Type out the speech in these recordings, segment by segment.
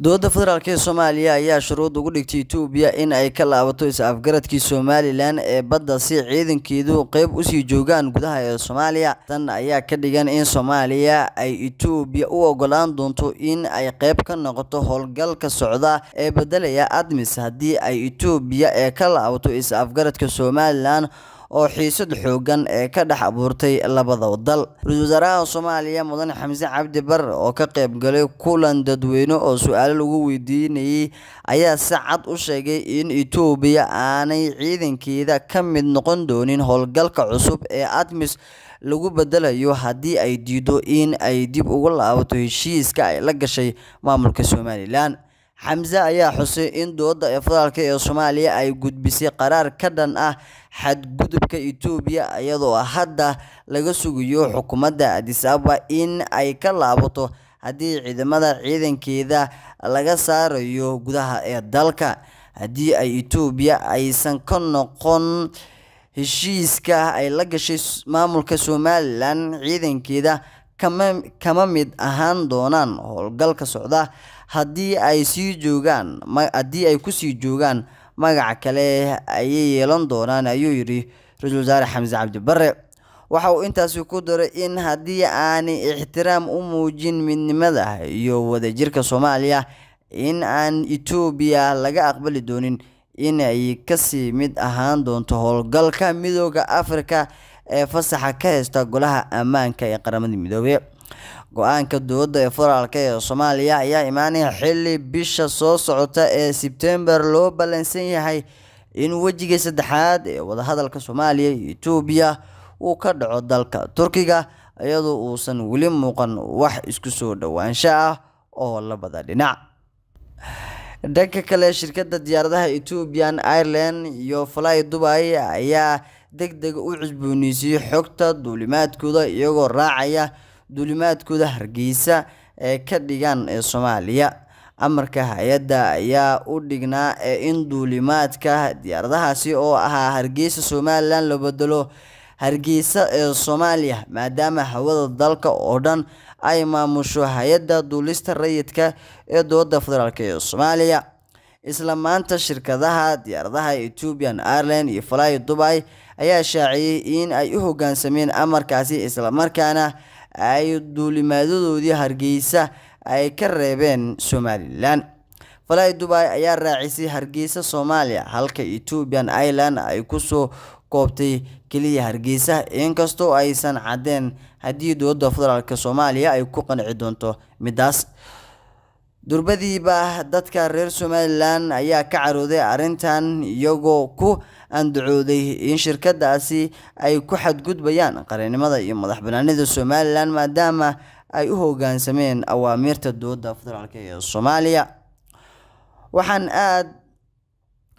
dowladda federaalk ee soomaaliya ayaa shuruud ugu dhigtay etoobiya in ay ka laabato is-afgaradkii somalilan ee badda si ciidankeedu qeyb usii joogaan gudaha ee soomaaliya tan ayaa ka dhigan in soomaaliya ay etoobiya u ogolaan doonto in ay qayb ka noqoto howlgalka socda ee beddelaya admis haddii ay etoobiya ee ka laabato is-afgaradka somalilan oo xiisad xoogan ee ka dhex abuurtay labada dal ra-iisul wasaaraha soomaaliya mudane xamse cabdi bar oo ka qaybgalay kulan dadweyne oo su-aalo lagu weydiinayay ayaa si cad u sheegay in etoobiya aanay ciidankeeda ka mid noqon doonin howlgalka cusub ee admis lagu bedelayo haddii ay diido in ay dib ugu laabato heshiiska ay la gashay maamulka somalilan xamse ayaa xusay in dooda ee federaalk ee soomaaliya ay gudbisay qaraar ka dhan ah xadgudubka itoobiya iyadoo hadda laga sugayo xukuumadda adis ababa in ay ka laabato haddii ciidamada ciidankeeda laga saarayo gudaha ee dalka haddii ay itoobiya aysan ka noqon heshiiska ay la gashay maamulka somalilan ciidankeeda kama kama mid ahaan doonaan howlgalka socda haddii ay sii joogaan haddii ay ku sii joogaan magac kale ayay yeelan doonaan ayuu yidhi ra-isul wasaare xamse cabdi waxa uu intaasi ku daray in haddii aanay ixtiraam u muujin midnimada iyo wadajirka soomaaliya in aan etoobiya laga aqbali doonin inay kasii mid ahaan doonto howlgalka midooda afrika ee fasaxa ka haysta golaha ammaanka ee qaramada midoobe go-aanka dowladda ee federaalk ee soomaaliya ayaa imaanaya xilli bisha soo socota ee sebtembar loo ballansan yahay in wejigii saddexaad ee wadahadalka soomaaliya iyo etoobiya uu ka dhaco dalka turkiga iyadoo uusan weli muuqan wax isku soo dhowaansho ah oo labada dhinac dhanka kale shirkadda diyaaradaha etoobian ireland iyo fly dubai ayaa deg deg u cusbooneysiiyey xogta duulimaadkooda iyagoo raacaya duulimaadkooda hargeysa ee ka dhigan ee soomaaliya amarka hay-adda ayaa u dhignaa ee in duulimaadka diyaaradahaasi oo ahaa hargeysa somalilan la bedelo hargeysa ee soomaaliya maadaama hawada dalka oo dhan ay maamusho hay-adda duulista rayidka ee dowladda federaalk ee soomaaliya isla maanta shirkadaha diyaaradaha ethiopian airline iyo fly dubai ayaa shaaciyey in ay u hogaansameen amarkaasi isla markaana ay duulimaadadoodii hargeysa ay ka reebeen somalilan falay dubai ayaa raacisay hargeysa soomaaliya halka ethoobian ireland ay kusoo koobtay keliya hargeysa inkastoo aysan caddeen haddii dowladda federaalk soomaaliya ay ku qanci doonto middaas durbadiiba dadka reer somalilan ayaa ka carooday arrintan iyagoo ku andacooday in shirkadaasi ay ku xadgudbayaan qarannimada iyo madax banaanida somalilan maadaama ay u hoggaansameen awaamiirta dowladda federaalk ee soomaaliya waxaan aad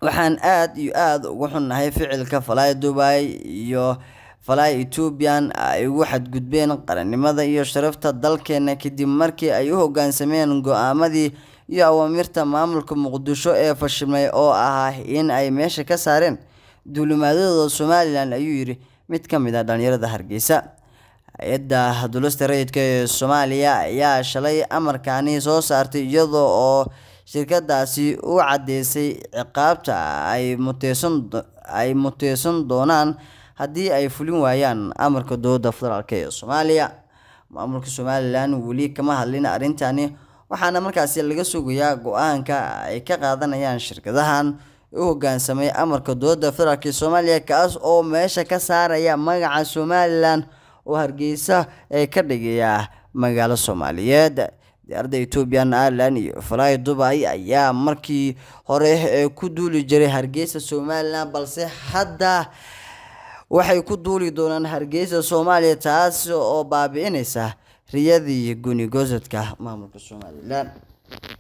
waxaan aad iyo aada ugu xunnahay ficilka falaya dubai iyo falaha etoobiyan ay ugu xadgudbeen qarannimada iyo sharafta dalkeena kadib markii ay u hoggaansameen go-aamadii iyo awaamirta maamulka muqdisho ee fashilmay oo ahaa in ay meesha ka saareen duulimaadyadooda somalilan ayuu yidhi mid ka mid a ah dhallinyarada hargeysa hay-adda dulista rayidka ee soomaaliya ayaa shalay amarkani soo saartay iyada oo shirkadaasi u caddeysay ciqaabta ay muteysan ay muteysan doonaan haddii ay fulin waayaan amarka dowladda federaalk ee soomaaliya maamulka somalilan weli kama hadlin arrintani waxaana markaasi laga sugayaa go-aanka ay ka qaadanayaan shirkadahan u hogaansamay amarka dowladda federaalk ee soomaaliya kaas oo meesha ka saaraya magaca somalilan oo hargeysa ee ka dhigaya magaalo soomaaliyeed diyaaradda etoobiyan ireland iyo falaay dubay ayaa markii hore ee ku duuli jiray hargeysa somalilan balse hadda waxay ku duuli doonaan hargeysa soomaaliya taas oo baabi'inaysa riyadii gunigoosadka maamulka somalilan